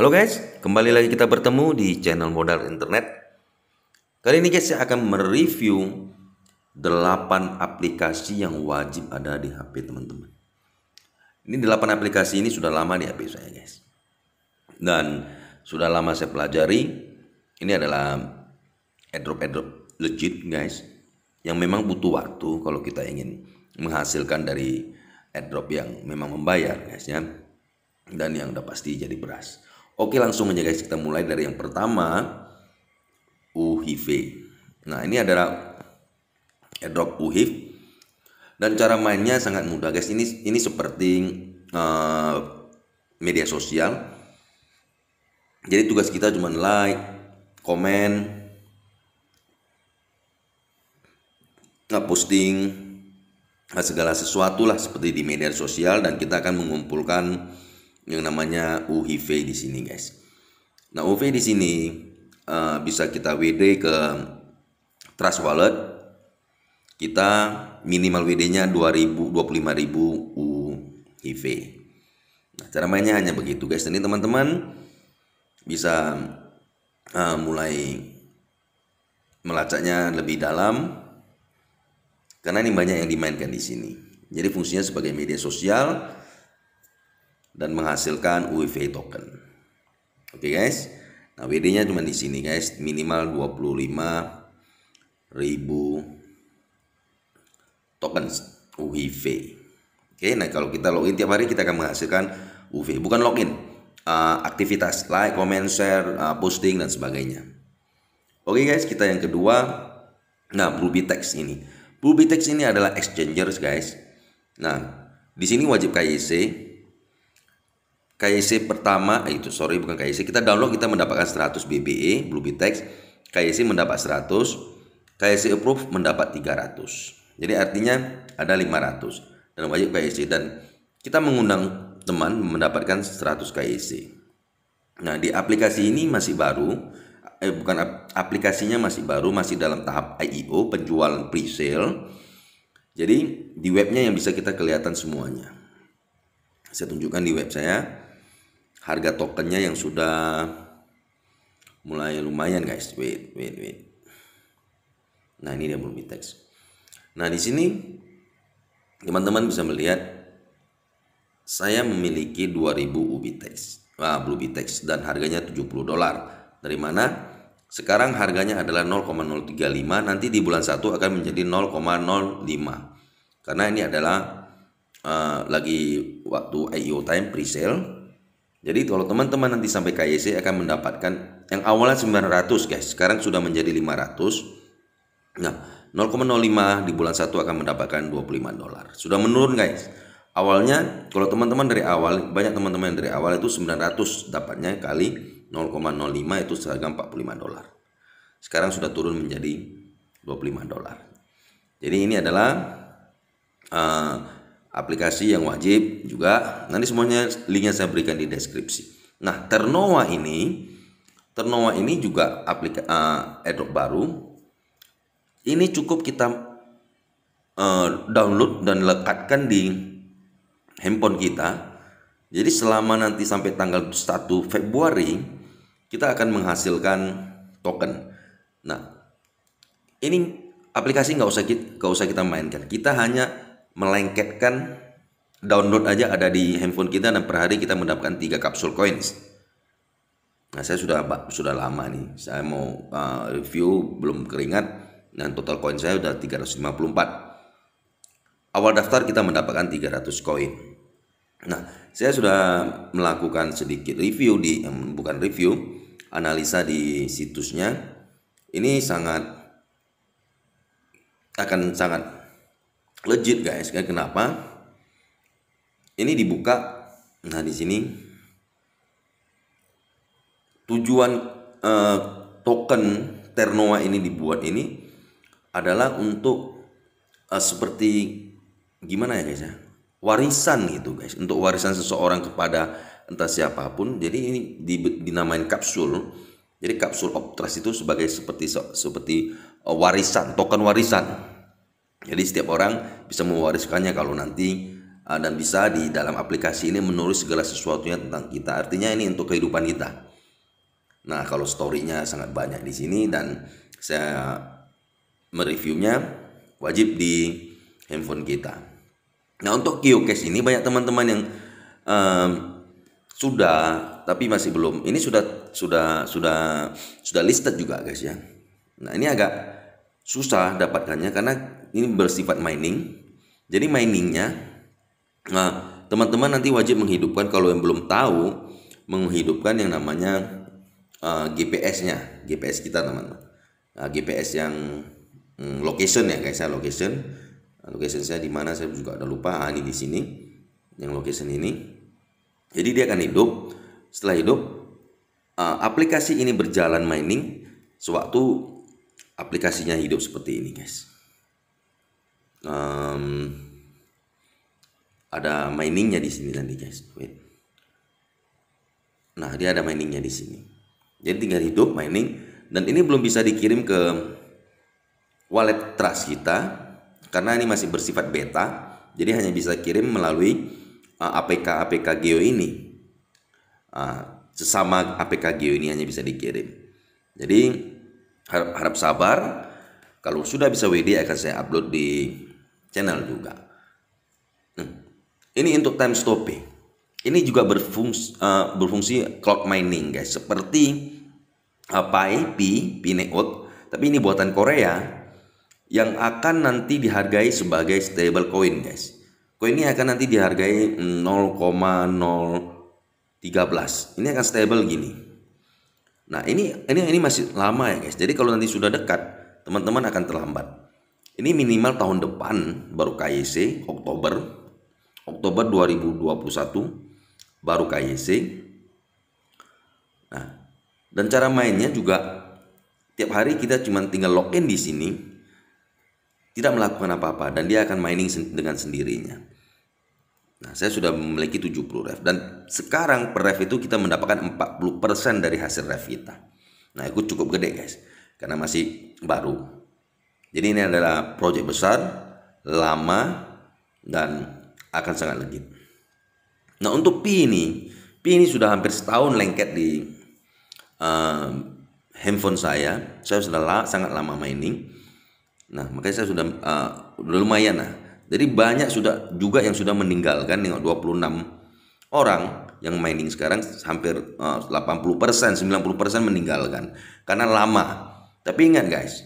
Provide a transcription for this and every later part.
Halo guys, kembali lagi kita bertemu di channel Modal Internet. Kali ini guys saya akan mereview 8 aplikasi yang wajib ada di HP teman-teman. Ini 8 aplikasi ini sudah lama di HP saya guys. Dan sudah lama saya pelajari. Ini adalah airdrop-airdrop legit guys. Yang memang butuh waktu kalau kita ingin menghasilkan dari airdrop yang memang membayar guys ya dan yang udah pasti jadi beras Oke langsung aja guys kita mulai dari yang pertama UHIV. Nah ini adalah airdrop UHIV dan cara mainnya sangat mudah guys. Ini ini seperti uh, media sosial. Jadi tugas kita cuma like, komen, ngeposting segala sesuatu lah seperti di media sosial dan kita akan mengumpulkan yang namanya UHV di sini guys. Nah UHV di sini uh, bisa kita WD ke Trust Wallet. Kita minimal WD-nya 2000 25.000 UHV. Nah, cara mainnya hanya begitu guys. Ini teman-teman bisa uh, mulai melacaknya lebih dalam karena ini banyak yang dimainkan di sini. Jadi fungsinya sebagai media sosial dan menghasilkan UIV token. Oke okay guys. Nah, WD-nya cuma di sini guys, minimal 25 ribu tokens UIV. Oke, okay, nah kalau kita login tiap hari kita akan menghasilkan UIV, bukan login. Uh, aktivitas like, comment, share, uh, posting dan sebagainya. Oke okay guys, kita yang kedua. Nah, Text ini. Text ini adalah exchangers guys. Nah, di sini wajib KYC Kyc pertama eh, itu sorry bukan Kyc kita download kita mendapatkan 100 BBE Bluebitex Kyc mendapat 100 Kyc approve mendapat 300 jadi artinya ada 500 dan wajib Kyc dan kita mengundang teman mendapatkan 100 Kyc nah di aplikasi ini masih baru eh bukan aplikasinya masih baru masih dalam tahap IEO penjualan pre-sale jadi di webnya yang bisa kita kelihatan semuanya saya tunjukkan di web saya harga tokennya yang sudah mulai lumayan guys wait wait wait nah ini dia belum di teks nah di sini teman-teman bisa melihat saya memiliki 2000 ubitex ah, blue bitex dan harganya 70 dolar dari mana sekarang harganya adalah 0,035 nanti di bulan 1 akan menjadi 0,05 karena ini adalah uh, lagi waktu IEO time pre-sale jadi kalau teman-teman nanti sampai KYC e akan mendapatkan yang awalnya 900 guys, sekarang sudah menjadi 500. Nah, 0,05 di bulan 1 akan mendapatkan 25 dolar. Sudah menurun guys. Awalnya kalau teman-teman dari awal, banyak teman-teman dari awal itu 900 dapatnya kali 0,05 itu seharga 45 dolar. Sekarang sudah turun menjadi 25 dolar. Jadi ini adalah uh, aplikasi yang wajib juga. Nanti semuanya linknya saya berikan di deskripsi. Nah, Ternoa ini, Ternoa ini juga aplikasi uh, eh, Adobe baru. Ini cukup kita uh, download dan lekatkan di handphone kita. Jadi selama nanti sampai tanggal 1 Februari kita akan menghasilkan token. Nah, ini aplikasi nggak usah kita nggak usah kita mainkan. Kita hanya melengketkan download aja ada di handphone kita dan per hari kita mendapatkan 3 kapsul coins. Nah, saya sudah sudah lama nih. Saya mau uh, review belum keringat dan total koin saya sudah 354. Awal daftar kita mendapatkan 300 koin. Nah, saya sudah melakukan sedikit review di bukan review, analisa di situsnya. Ini sangat akan sangat legit guys kan kenapa ini dibuka nah di sini tujuan eh, token Ternoa ini dibuat ini adalah untuk eh, seperti gimana ya guys ya warisan gitu guys untuk warisan seseorang kepada entah siapapun jadi ini dinamain kapsul jadi kapsul of itu sebagai seperti seperti eh, warisan token warisan jadi setiap orang bisa mewariskannya kalau nanti uh, dan bisa di dalam aplikasi ini menulis segala sesuatunya tentang kita. Artinya ini untuk kehidupan kita. Nah, kalau story-nya sangat banyak di sini dan saya mereviewnya wajib di handphone kita. Nah, untuk Qcase ini banyak teman-teman yang um, sudah tapi masih belum. Ini sudah sudah sudah sudah listed juga, guys ya. Nah, ini agak susah dapatkannya karena ini bersifat mining. Jadi miningnya, nah, teman-teman nanti wajib menghidupkan kalau yang belum tahu menghidupkan yang namanya uh, eh, GPS-nya, GPS kita teman-teman. Uh, GPS yang um, location ya guys, ya location. Nah, location saya di mana saya juga udah lupa. Ah, ini di sini yang location ini. Jadi dia akan hidup. Setelah hidup, uh, aplikasi ini berjalan mining sewaktu aplikasinya hidup seperti ini guys um, ada miningnya di sini nanti guys wait nah dia ada miningnya di sini jadi tinggal hidup mining dan ini belum bisa dikirim ke wallet trust kita karena ini masih bersifat beta jadi hanya bisa kirim melalui uh, eh, APK APK Geo ini uh, sesama APK Geo ini hanya bisa dikirim jadi harap, harap sabar kalau sudah bisa WD akan saya upload di channel juga. Hmm. Ini untuk time stopping. Ini juga berfungsi, uh, berfungsi clock mining guys, seperti uh, eh, Pi, Pi Network. tapi ini buatan Korea yang akan nanti dihargai sebagai stable coin guys. Koin ini akan nanti dihargai 0,013. Hmm, ini akan stable gini. Nah, ini ini ini masih lama ya guys. Jadi kalau nanti sudah dekat, teman-teman akan terlambat. Ini minimal tahun depan baru KYC Oktober Oktober 2021 baru KYC. Nah, dan cara mainnya juga tiap hari kita cuma tinggal login di sini tidak melakukan apa-apa dan dia akan mining dengan sendirinya. Nah, saya sudah memiliki 70 ref dan sekarang per ref itu kita mendapatkan 40% dari hasil ref kita. Nah, itu cukup gede guys karena masih baru. Jadi ini adalah proyek besar, lama, dan akan sangat legit. Nah untuk P ini, P ini sudah hampir setahun lengket di uh, handphone saya. Saya sudah la sangat lama mining. Nah makanya saya sudah uh, sudah lumayan lah. Jadi banyak sudah juga yang sudah meninggalkan dengan 26 orang yang mining sekarang hampir uh, 80% 90% persen meninggalkan karena lama. Tapi ingat guys,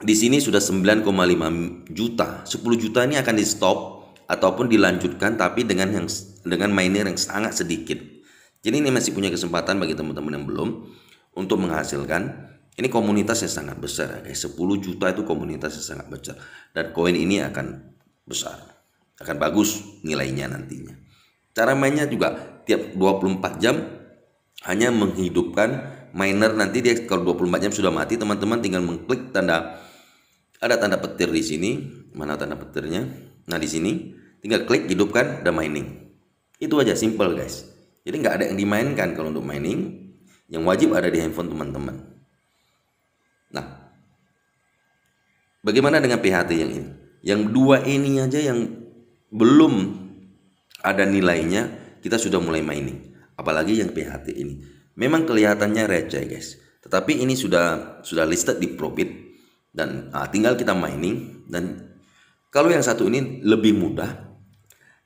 di sini sudah 9,5 juta. 10 juta ini akan di stop ataupun dilanjutkan tapi dengan yang dengan miner yang sangat sedikit. Jadi ini masih punya kesempatan bagi teman-teman yang belum untuk menghasilkan. Ini komunitasnya sangat besar ya 10 juta itu komunitasnya sangat besar dan koin ini akan besar. Akan bagus nilainya nantinya. Cara mainnya juga tiap 24 jam hanya menghidupkan miner nanti dia kalau 24 jam sudah mati teman-teman tinggal mengklik tanda ada tanda petir di sini. Mana tanda petirnya? Nah, di sini tinggal klik hidupkan dan mining. Itu aja simple, guys. Jadi nggak ada yang dimainkan kalau untuk mining. Yang wajib ada di handphone teman-teman. Nah, bagaimana dengan PHT yang ini? Yang dua ini aja yang belum ada nilainya, kita sudah mulai mining. Apalagi yang PHT ini. Memang kelihatannya receh, guys. Tetapi ini sudah sudah listed di Probit dan nah, tinggal kita mining dan kalau yang satu ini lebih mudah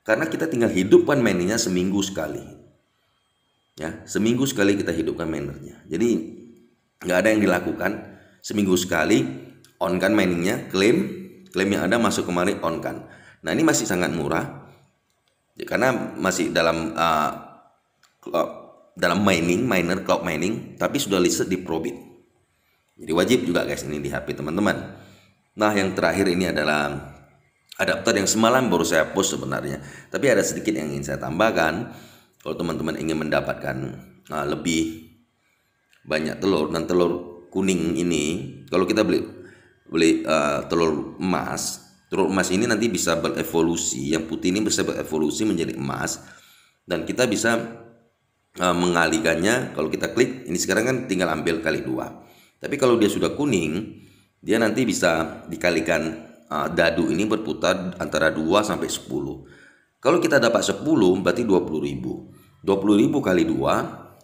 karena kita tinggal hidupkan minernya seminggu sekali ya seminggu sekali kita hidupkan minernya jadi nggak ada yang dilakukan seminggu sekali on kan miningnya klaim klaim yang ada masuk kemari on kan nah ini masih sangat murah ya, karena masih dalam uh, dalam mining miner cloud mining tapi sudah listed di Probit jadi wajib juga guys ini di HP teman-teman. Nah yang terakhir ini adalah adaptor yang semalam baru saya post sebenarnya. Tapi ada sedikit yang ingin saya tambahkan. Kalau teman-teman ingin mendapatkan nah, lebih banyak telur dan telur kuning ini, kalau kita beli beli uh, telur emas, telur emas ini nanti bisa berevolusi. Yang putih ini bisa berevolusi menjadi emas dan kita bisa uh, mengalikannya. Kalau kita klik, ini sekarang kan tinggal ambil kali dua. Tapi kalau dia sudah kuning, dia nanti bisa dikalikan uh, dadu ini berputar antara 2 sampai 10. Kalau kita dapat 10 berarti 20 ribu. 20 ribu kali 2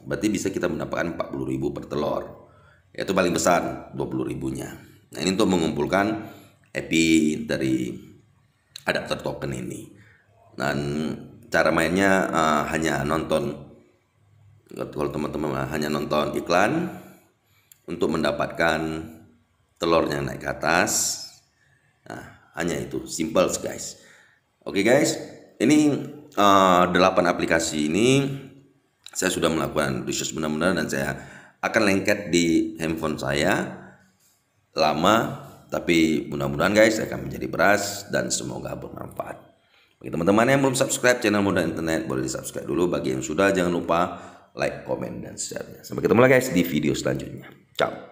berarti bisa kita mendapatkan 40 ribu per telur. Itu paling besar 20 ribunya. Nah ini untuk mengumpulkan epi dari adapter token ini. Dan cara mainnya uh, hanya nonton kalau teman-teman hanya nonton iklan untuk mendapatkan telurnya naik ke atas. Nah, hanya itu, simple guys. Oke okay, guys, ini uh, eh, 8 aplikasi ini saya sudah melakukan research benar-benar dan saya akan lengket di handphone saya lama tapi mudah-mudahan guys akan menjadi beras dan semoga bermanfaat. Bagi teman-teman yang belum subscribe channel Muda Internet boleh di subscribe dulu. Bagi yang sudah jangan lupa like, komen, dan share. Sampai ketemu lagi guys di video selanjutnya. Чао.